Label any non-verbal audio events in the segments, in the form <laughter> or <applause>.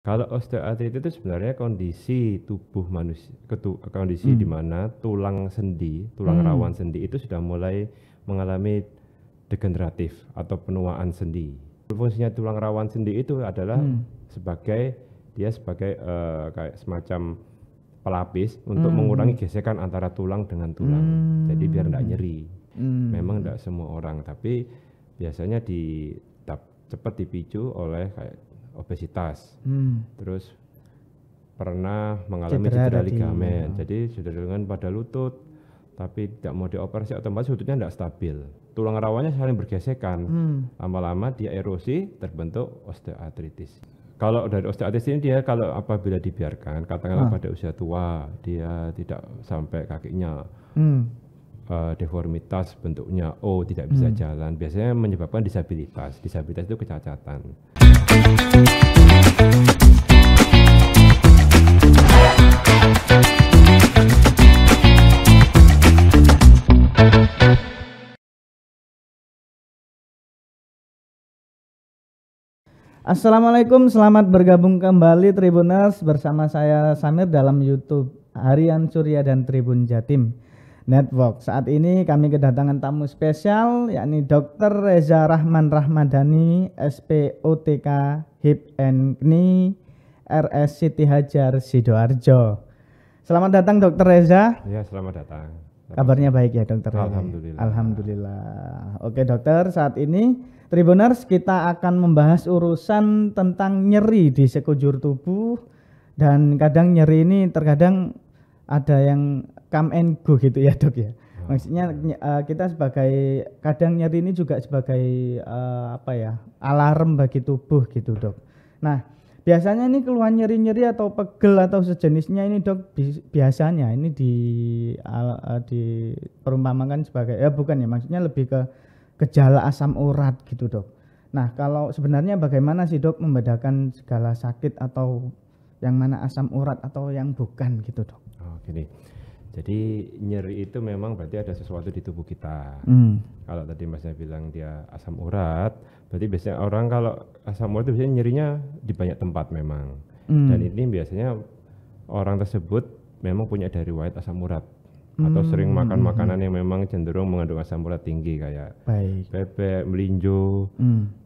Kalau osteoartritis itu sebenarnya kondisi tubuh manusia, ketu, kondisi hmm. di mana tulang sendi, tulang hmm. rawan sendi itu sudah mulai mengalami degeneratif atau penuaan sendi. Fungsinya tulang rawan sendi itu adalah hmm. sebagai dia sebagai uh, kayak semacam pelapis untuk hmm. mengurangi gesekan antara tulang dengan tulang. Hmm. Jadi biar tidak nyeri. Hmm. Memang tidak semua orang, tapi biasanya di cepat dipicu oleh kayak obesitas, hmm. terus pernah mengalami cedera, cedera ligamen, ya. jadi sudah dengan pada lutut, tapi tidak mau dioperasi otomatis lututnya tidak stabil, tulang rawannya saling bergesekan, lama hmm. lama-lama dia erosi terbentuk osteoartritis. Kalau dari osteoartritis ini dia kalau apabila dibiarkan, katakanlah ah. pada usia tua dia tidak sampai kakinya hmm uh, deformitas bentuknya O oh, tidak bisa hmm. jalan biasanya menyebabkan disabilitas disabilitas itu kecacatan Assalamualaikum, selamat bergabung kembali Tribunas bersama saya Samir dalam YouTube Harian Surya dan Tribun Jatim. Network. Saat ini kami kedatangan tamu spesial yakni Dr. Reza Rahman Rahmadani, SPOTK HIP and Knee, RS Siti Hajar Sidoarjo. Selamat datang Dr. Reza. Ya, selamat datang. Kabarnya baik ya dokter. Alhamdulillah. Alhamdulillah. Oke dokter, saat ini Tribuners kita akan membahas urusan tentang nyeri di sekujur tubuh dan kadang nyeri ini terkadang ada yang come and go gitu ya dok ya oh, maksudnya iya. eh, kita sebagai kadang nyeri ini juga sebagai uh, apa ya alarm bagi tubuh gitu dok nah biasanya ini keluhan nyeri nyeri atau pegel atau sejenisnya ini dok biasanya ini di uh, eh, di perumpamakan sebagai ya bukan ya maksudnya lebih ke gejala asam urat gitu dok nah kalau sebenarnya bagaimana sih dok membedakan segala sakit atau yang mana asam urat atau yang bukan gitu dok oh, gini. Jadi nyeri itu memang berarti ada sesuatu di tubuh kita. Mm. Kalau tadi masnya bilang dia asam urat, berarti biasanya orang kalau asam urat itu biasanya nyerinya di banyak tempat memang. Mm. Dan ini biasanya orang tersebut memang punya dari white asam urat mm. atau hmm. sering makan hmm. makanan yang memang cenderung mengandung asam urat tinggi kayak Baik. bebek, melinjo, mm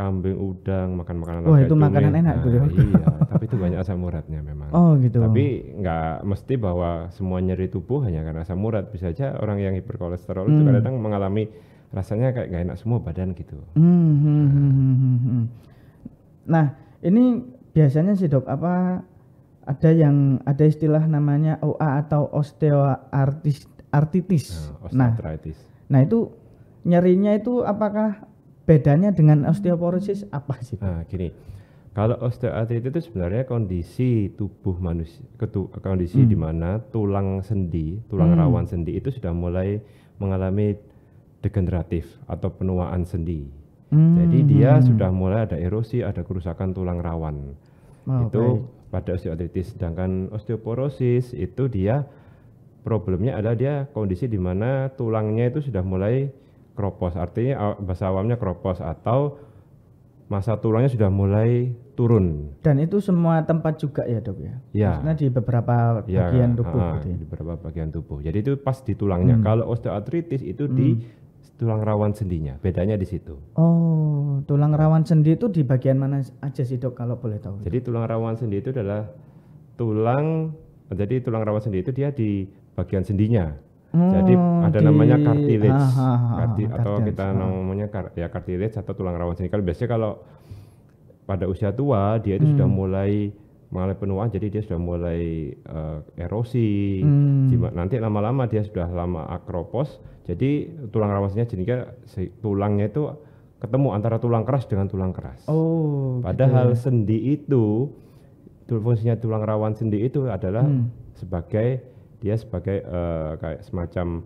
kambing, udang, makan makanan Wah, itu cumi. makanan enak nah, Iya, tapi itu banyak asam uratnya memang. Oh, gitu. Tapi nggak mesti bahwa semua nyeri tubuh hanya karena asam urat. Bisa aja orang yang hiperkolesterol hmm. itu kadang mengalami rasanya kayak nggak enak semua badan gitu. Hmm, nah. nah, ini biasanya sih dok apa ada yang ada istilah namanya OA atau osteoartis nah, nah, osteoartritis. Nah, nah itu nyerinya itu apakah bedanya dengan hmm. osteoporosis apa sih? Nah, gini. Kalau osteoartritis itu sebenarnya kondisi tubuh manusia, ketu, kondisi hmm. di mana tulang sendi, tulang hmm. rawan sendi itu sudah mulai mengalami degeneratif atau penuaan sendi. Hmm. Jadi dia hmm. sudah mulai ada erosi, ada kerusakan tulang rawan. Oh, itu okay. pada osteoartritis. Sedangkan osteoporosis itu dia problemnya adalah dia kondisi di mana tulangnya itu sudah mulai kropos artinya bahasa awamnya kropos atau masa tulangnya sudah mulai turun. Dan itu semua tempat juga ya dok ya? Ya. Maksudnya di beberapa ya, bagian tubuh. Ha, gitu ya? Di beberapa bagian tubuh. Jadi itu pas di tulangnya. Hmm. Kalau osteoartritis itu hmm. di tulang rawan sendinya. Bedanya di situ. Oh, tulang rawan sendi itu di bagian mana aja sih dok kalau boleh tahu? Jadi tulang rawan sendi itu adalah tulang. Jadi tulang rawan sendi itu dia di bagian sendinya. Hmm, Jadi oh, ada di... namanya cartilage, ah, ah, ah, Karti, ah, atau kita ah. namanya kar, ya cartilage atau tulang rawan Kalau Biasanya kalau pada usia tua dia itu hmm. sudah mulai mengalami penuaan jadi dia sudah mulai uh, erosi hmm. nanti lama-lama dia sudah lama akropos jadi tulang rawasnya jadinya si, tulangnya itu ketemu antara tulang keras dengan tulang keras oh padahal gitu. Ya. sendi itu fungsinya tulang rawan sendi itu adalah hmm. sebagai dia sebagai uh, kayak semacam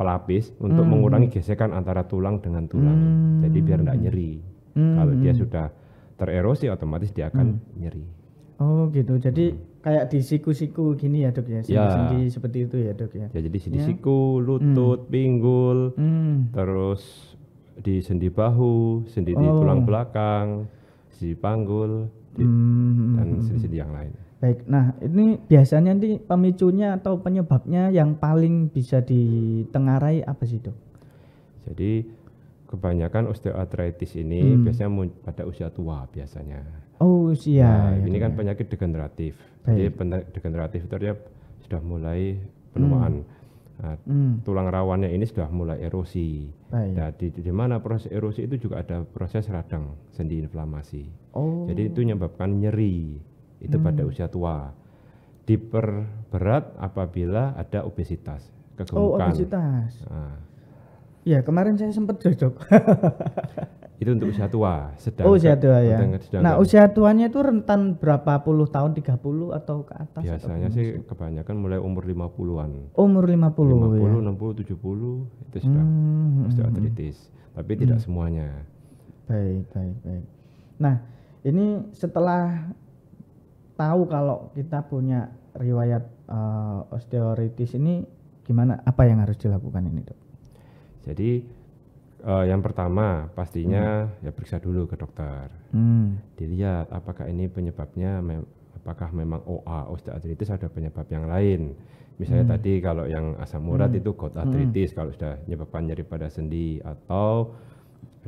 pelapis untuk hmm. mengurangi gesekan antara tulang dengan tulang. Hmm. Jadi biar tidak nyeri. Hmm. Kalau dia sudah tererosi otomatis dia akan hmm. nyeri. Oh gitu. Jadi hmm. kayak di siku-siku gini ya, Dok ya. sendi ya. seperti itu ya, Dok ya. Ya jadi di ya. siku, lutut, hmm. pinggul, hmm. terus di sendi bahu, sendi oh. di tulang belakang, sendi panggul, hmm, hmm. dan sendi-sendi hmm, yang lain. Baik, nah ini biasanya nih pemicunya atau penyebabnya yang paling bisa ditengarai apa sih dok? Jadi kebanyakan osteoartritis ini hmm. biasanya pada usia tua biasanya. Oh usia. Nah, ya, ini kan iya. penyakit degeneratif. Baik. Jadi degeneratif itu artinya sudah mulai penuaan. Hmm. Nah, hmm. tulang rawannya ini sudah mulai erosi. Baik. Nah, di, di mana proses erosi itu juga ada proses radang sendi inflamasi. Oh. Jadi itu menyebabkan nyeri itu hmm. pada usia tua. Diperberat apabila ada obesitas, oh, kegemukan. Oh, obesitas. Nah. Ya, kemarin saya sempat cocok. <laughs> itu untuk usia tua, sedang oh, usia tua ya. nah, usia tuanya itu rentan berapa puluh tahun? 30 atau ke atas? Biasanya sih kebanyakan mulai umur 50-an. Umur 50. 50, ya? 60, 70 itu sudah hmm, osteoartritis. Hmm. hmm. Tapi hmm. tidak semuanya. Baik, baik, baik. Nah, ini setelah tahu kalau kita punya riwayat uh, osteoartritis ini gimana apa yang harus dilakukan ini dok? Jadi uh, yang pertama pastinya hmm. ya periksa dulu ke dokter, hmm. dilihat apakah ini penyebabnya mem apakah memang OA osteoartritis ada penyebab yang lain. Misalnya hmm. tadi kalau yang asam urat hmm. itu gout hmm. artritis hmm. kalau sudah menyebabkan nyeri pada sendi atau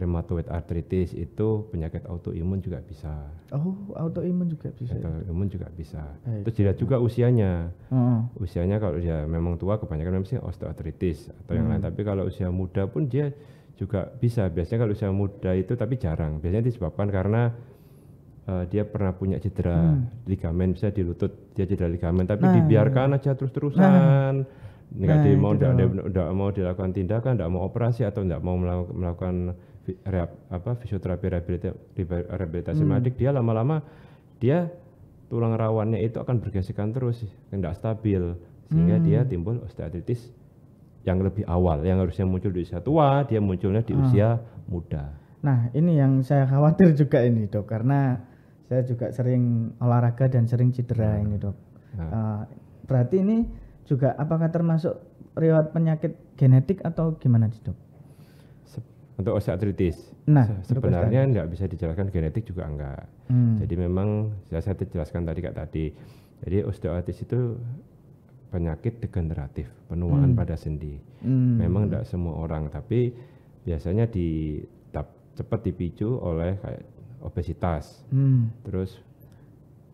rheumatoid arthritis itu penyakit autoimun juga bisa. Oh, autoimun juga bisa. Autoimun juga bisa. Baik. Terus dilihat juga usianya. Uh Usianya kalau dia memang tua kebanyakan memang sih osteoartritis atau yang lain. Tapi kalau usia muda pun dia juga bisa. Biasanya kalau usia muda itu tapi jarang. Biasanya disebabkan karena uh, dia pernah punya cedera hmm. ligamen bisa di lutut, dia cedera ligamen tapi nah, dibiarkan iya. aja terus-terusan. Nah. Nggak nah, di mau tidak mau dilakukan tindakan, tidak mau operasi atau tidak mau melakukan rehab, apa fisioterapi rehabilitasi, rehabilitasi hmm. medik dia lama-lama dia tulang rawannya itu akan bergesekan terus tidak stabil sehingga hmm. dia timbul osteoartritis yang lebih awal yang harusnya muncul di usia tua dia munculnya di hmm. usia muda. Nah ini yang saya khawatir juga ini dok karena saya juga sering olahraga dan sering cedera hmm. ini dok. Nah. Uh, berarti ini juga apakah termasuk riwayat penyakit genetik atau gimana dok? untuk osteoartritis. Nah, sebenarnya tidak bisa dijelaskan genetik juga enggak. Hmm. Jadi memang saya, saya jelaskan tadi Kak tadi. Jadi osteoartritis itu penyakit degeneratif, penuaan hmm. pada sendi. Hmm. Memang tidak semua orang, tapi biasanya di cepat dipicu oleh kayak obesitas. Hmm. Terus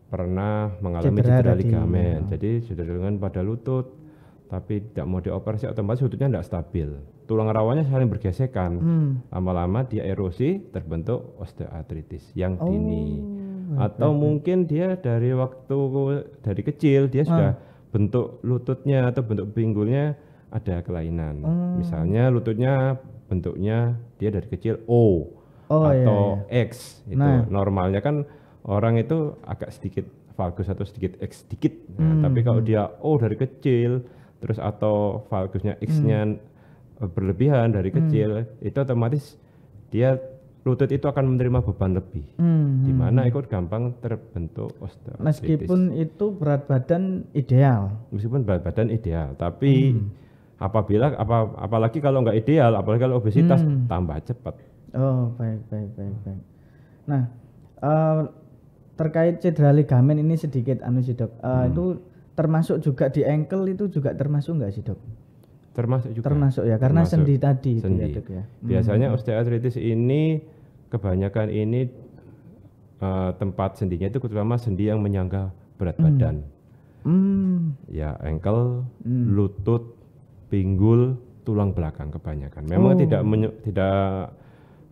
pernah mengalami cedera, cedera ligamen. Ya. Jadi sudah dengan pada lutut, tapi tidak mau dioperasi otomatis lututnya tidak stabil tulang rawannya saling bergesekan. Hmm. Lama-lama hmm. dia erosi, terbentuk osteoartritis yang oh. dini. Atau hmm. mungkin dia dari waktu dari kecil dia ah. sudah bentuk lututnya atau bentuk pinggulnya ada kelainan. Hmm. Misalnya lututnya bentuknya dia dari kecil O oh, iya, atau iya, iya. X itu nah. normalnya kan orang itu agak sedikit valgus atau sedikit X sedikit. Nah, hmm. Tapi kalau hmm. dia O dari kecil terus atau valgusnya X-nya hmm Eh, berlebihan dari hmm. kecil hmm. itu otomatis dia lutut itu akan menerima beban lebih, hmm. di mana ikut gampang terbentuk osteoartritis. Meskipun itu berat badan ideal. Meskipun berat badan ideal, tapi hmm. apabila apa apalagi kalau nggak ideal, apalagi kalau obesitas hmm. tambah cepat. Oh baik baik baik baik. Nah uh, terkait cedera ligamen ini sedikit anu sih dok, uh, hmm. itu termasuk juga di ankle itu juga termasuk nggak sih dok? Termasuk juga. Termasuk ya, karena Termasuk sendi tadi sendi. itu ya, ya. Hmm. Biasanya hmm. osteoartritis ini kebanyakan ini uh, tempat sendinya itu terutama sendi yang menyangga berat hmm. badan. Hmm. Ya, engkel hmm. lutut, pinggul, tulang belakang kebanyakan. Memang oh. tidak tidak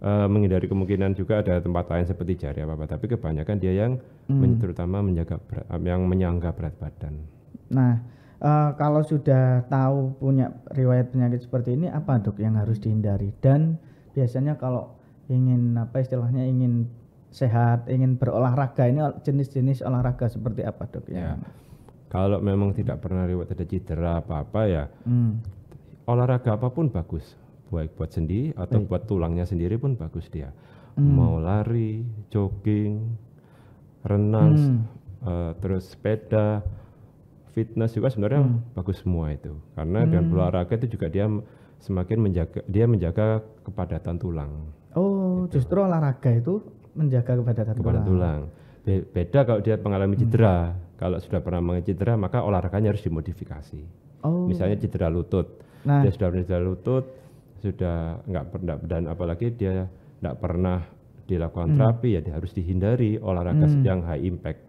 uh, menghindari kemungkinan juga ada tempat lain seperti jari apa apa, tapi kebanyakan dia yang hmm. men terutama menjaga berat, yang menyangga berat badan. Nah, Uh, kalau sudah tahu punya riwayat penyakit seperti ini apa dok yang harus dihindari dan biasanya kalau ingin apa istilahnya ingin sehat ingin berolahraga ini jenis-jenis olahraga seperti apa dok ya, kalau memang tidak pernah riwayat ada cedera apa apa ya hmm. olahraga apapun bagus baik buat sendi atau Baik. buat tulangnya sendiri pun bagus dia hmm. mau lari jogging renang hmm. uh, terus sepeda fitness juga sebenarnya hmm. bagus semua itu karena hmm. dengan olahraga itu juga dia semakin menjaga dia menjaga kepadatan tulang. Oh, gitu. justru olahraga itu menjaga kepadatan, kepadatan tulang. tulang. beda kalau dia mengalami hmm. cedera. Hmm. Kalau sudah pernah mengalami cedera maka olahraganya harus dimodifikasi. Oh. Misalnya cedera lutut. Nah. Dia sudah cedera lutut, sudah nggak pernah dan apalagi dia nggak pernah dilakukan hmm. terapi ya dia harus dihindari olahraga hmm. yang high impact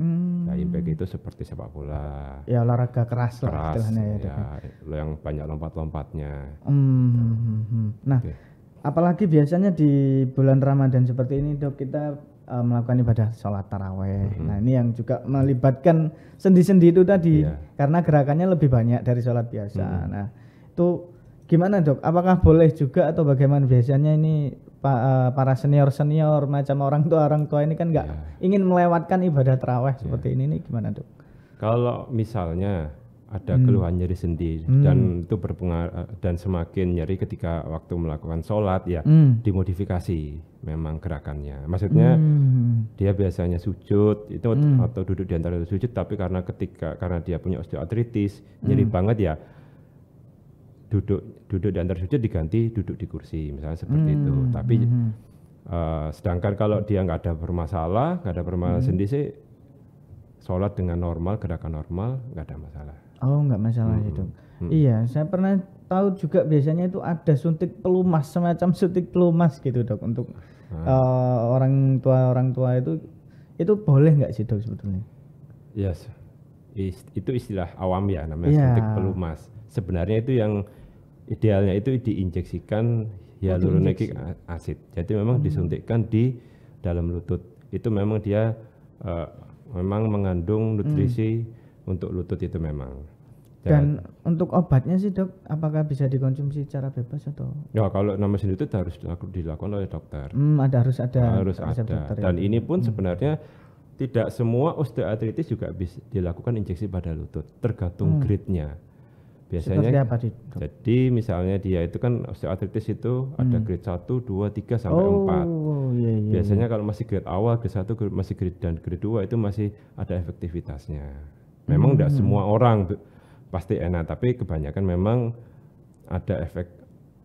Hmm. Nah, impact itu seperti sepak bola. Ya olahraga keras, keras lah istilahnya ya. ya lo yang banyak lompat-lompatnya. Hmm. hmm, hmm, hmm. Nah, okay. apalagi biasanya di bulan Ramadan seperti ini dok kita uh, melakukan ibadah sholat taraweh. Hmm. Nah, ini yang juga melibatkan sendi-sendi itu tadi yeah. karena gerakannya lebih banyak dari sholat biasa. Hmm. Nah, itu Gimana dok? Apakah boleh juga atau bagaimana biasanya ini eh, para senior senior macam orang tua orang tua ini kan nggak ya. ingin melewatkan ibadah teraweh ya. seperti ini nih gimana dok? Kalau misalnya ada hmm. keluhan nyeri sendi hmm. dan itu berpengaruh eh, dan semakin nyeri ketika waktu melakukan sholat ya hmm. dimodifikasi memang gerakannya maksudnya hmm. dia biasanya sujud itu hmm. atau duduk di antara sujud tapi karena ketika karena dia punya osteoartritis hmm. nyeri banget ya duduk duduk di antar sujud diganti duduk di kursi misalnya seperti hmm. itu tapi hmm. uh, sedangkan kalau dia nggak ada bermasalah nggak ada bermasalah hmm. sendiri sih sholat dengan normal gerakan normal nggak ada masalah oh nggak masalah hmm. itu hmm. iya saya pernah tahu juga biasanya itu ada suntik pelumas semacam suntik pelumas gitu dok untuk hmm. uh, orang tua orang tua itu itu boleh nggak sih dok sebetulnya yes Ist itu istilah awam ya namanya yeah. suntik pelumas sebenarnya itu yang idealnya itu diinjeksikan hyaluronic acid. Jadi memang hmm. disuntikkan di dalam lutut. Itu memang dia uh, memang mengandung hmm. nutrisi hmm. untuk lutut itu memang. Dan, Dan untuk obatnya sih dok, apakah bisa dikonsumsi secara bebas atau? Ya kalau nama sendiri itu harus dilakukan oleh dokter. Hmm, ada harus ada. Harus ada. Dokter, ya. Dan ini pun hmm. sebenarnya tidak semua osteoartritis juga bisa dilakukan injeksi pada lutut, tergantung hmm. grade-nya. Biasanya seperti apa, Dit? Jadi misalnya dia itu kan osteoartritis itu hmm. ada grade 1, 2, 3 sampai oh, 4. Iya, iya, iya, Biasanya iya. kalau masih grade awal, grade 1, grade, masih grade dan grade 2 itu masih ada efektivitasnya. Memang tidak hmm. semua orang pasti enak, tapi kebanyakan memang ada efek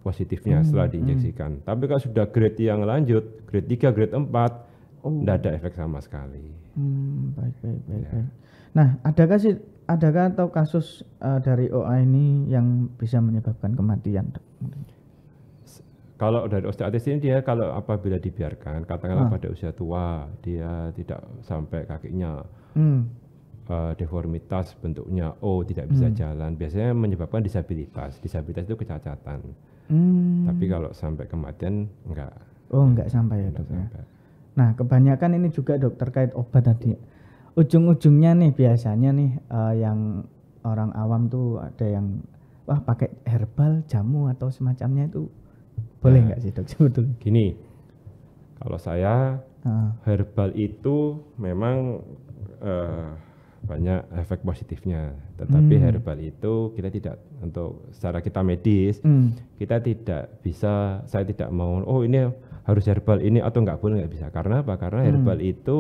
positifnya hmm. setelah hmm. diinjeksikan. Hmm. Tapi kalau sudah grade yang lanjut, grade 3, grade 4 tidak oh. ada efek sama sekali. Hmm, baik, baik, baik, ya. baik. Nah, adakah sih adakah atau kasus uh, dari OA ini yang bisa menyebabkan kematian? Kalau dari osteoartritis ini dia kalau apabila dibiarkan, katakanlah ah. pada usia tua dia tidak sampai kakinya hmm. uh, deformitas bentuknya O tidak bisa hmm. jalan, biasanya menyebabkan disabilitas. Disabilitas itu kecacatan. Hmm. Tapi kalau sampai kematian enggak. Oh, enggak sampai ya, Dok. Ya. Nah, kebanyakan ini juga Dok terkait obat tadi. Hmm ujung-ujungnya nih biasanya nih uh, yang orang awam tuh ada yang wah pakai herbal jamu atau semacamnya itu boleh nah, nggak sih dok <laughs> sebetulnya? Gini, kalau saya uh. herbal itu memang uh, banyak efek positifnya, tetapi hmm. herbal itu kita tidak untuk secara kita medis hmm. kita tidak bisa saya tidak mau oh ini harus herbal ini atau nggak boleh nggak bisa karena apa? Karena hmm. herbal hmm. itu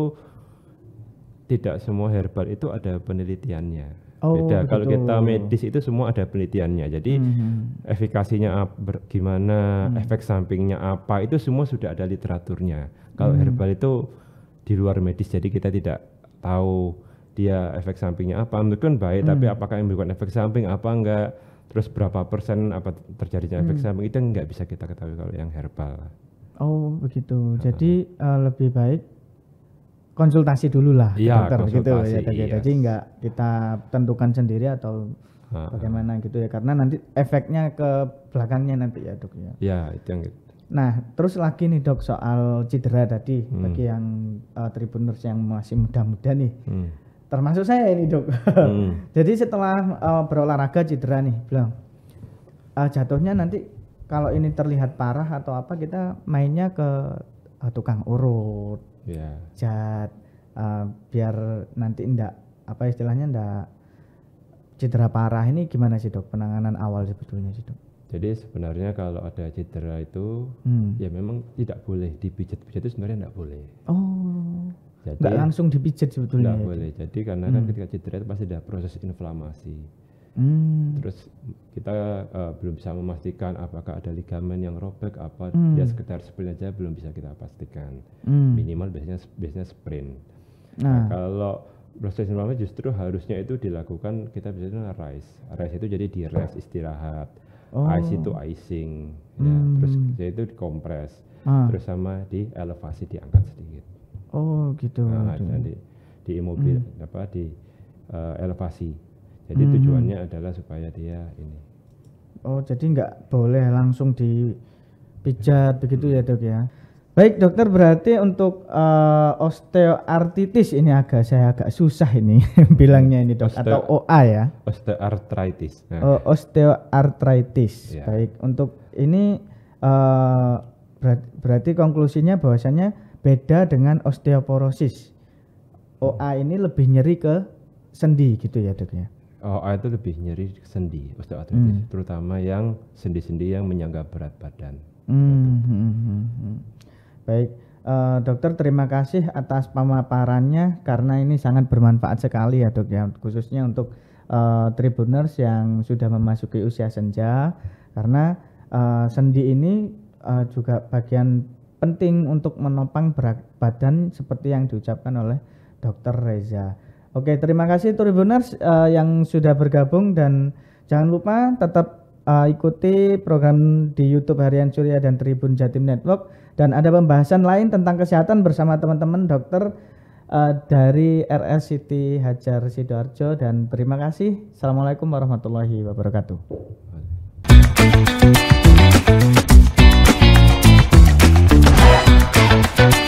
tidak semua herbal itu ada penelitiannya. Oh, Beda begitu. kalau kita medis itu semua ada penelitiannya. Jadi hmm. hmm. efikasinya apa, gimana, hmm. efek sampingnya apa itu semua sudah ada literaturnya. Kalau hmm. herbal itu di luar medis jadi kita tidak tahu dia efek sampingnya apa. Mungkin baik hmm. tapi apakah yang menimbulkan efek samping apa enggak, terus berapa persen apa terjadinya efek hmm. samping itu enggak bisa kita ketahui kalau yang herbal. Oh, begitu. Jadi uh, lebih baik konsultasi dulu lah ya, dokter gitu ya dok, iya. jadi nggak iya. kita tentukan sendiri atau ah, ah. bagaimana gitu ya karena nanti efeknya ke belakangnya nanti ya dok ya ya itu yang gitu. nah terus lagi nih dok soal cedera tadi hmm. bagi yang uh, tribuners yang masih muda-muda nih hmm. termasuk saya ini dok hmm. <laughs> jadi setelah uh, berolahraga cedera nih bilang uh, jatuhnya nanti kalau ini terlihat parah atau apa kita mainnya ke uh, tukang urut yeah. cat uh, eh, biar nanti ndak apa istilahnya ndak cedera parah ini gimana sih dok penanganan awal sebetulnya sih dok? Jadi sebenarnya kalau ada cedera itu hmm. ya memang tidak boleh dipijat-pijat itu sebenarnya tidak boleh. Oh. Jadi, langsung dipijat sebetulnya. Tidak ya, boleh. Jadi karena kan hmm. kan ketika cedera itu pasti ada proses inflamasi. Hmm. Terus kita uh, belum bisa memastikan apakah ada ligamen yang robek apa hmm. ya sekedar sprint aja belum bisa kita pastikan. Hmm. Minimal biasanya biasanya sprint. Nah, nah kalau proses normalnya justru harusnya itu dilakukan kita bisa bilang rise. Rise itu jadi di rest istirahat. Oh. Ice itu icing ya. hmm. ya. Terus itu dikompres. Ah. Terus sama di elevasi diangkat sedikit. Oh, gitu. Nah, jadi di, di imobil hmm. apa di uh, elevasi jadi hmm. tujuannya adalah supaya dia ini. Oh, jadi nggak boleh langsung dipijat begitu ya dok ya? Baik dokter, berarti untuk uh, osteoartritis ini agak saya agak susah ini <laughs> bilangnya ini dok Osteo, atau OA ya? Osteoartritis. Nah. Oh, osteoartritis. Yeah. Baik, untuk ini uh, eh, berarti, berarti konklusinya bahwasannya beda dengan osteoporosis. OA ini lebih nyeri ke sendi gitu ya dok ya? OA oh, itu lebih nyeri sendi osteoartritis, hmm. terutama yang sendi-sendi yang menyangga berat badan. Hmm. hmm, hmm, hmm Baik, uh, dokter terima kasih atas pemaparannya karena ini sangat bermanfaat sekali ya dok ya, khususnya untuk uh, tribuners yang sudah memasuki usia senja karena uh, sendi ini uh, juga bagian penting untuk menopang berat badan seperti yang diucapkan oleh dokter Reza. Oke, terima kasih Tribuners uh, eh, yang sudah bergabung dan jangan lupa tetap uh, ikuti program di YouTube Harian Surya dan Tribun Jatim Network dan ada pembahasan lain tentang kesehatan bersama teman-teman dokter uh, dari RS City Hajar Sidoarjo dan terima kasih. Assalamualaikum warahmatullahi wabarakatuh. Thank you.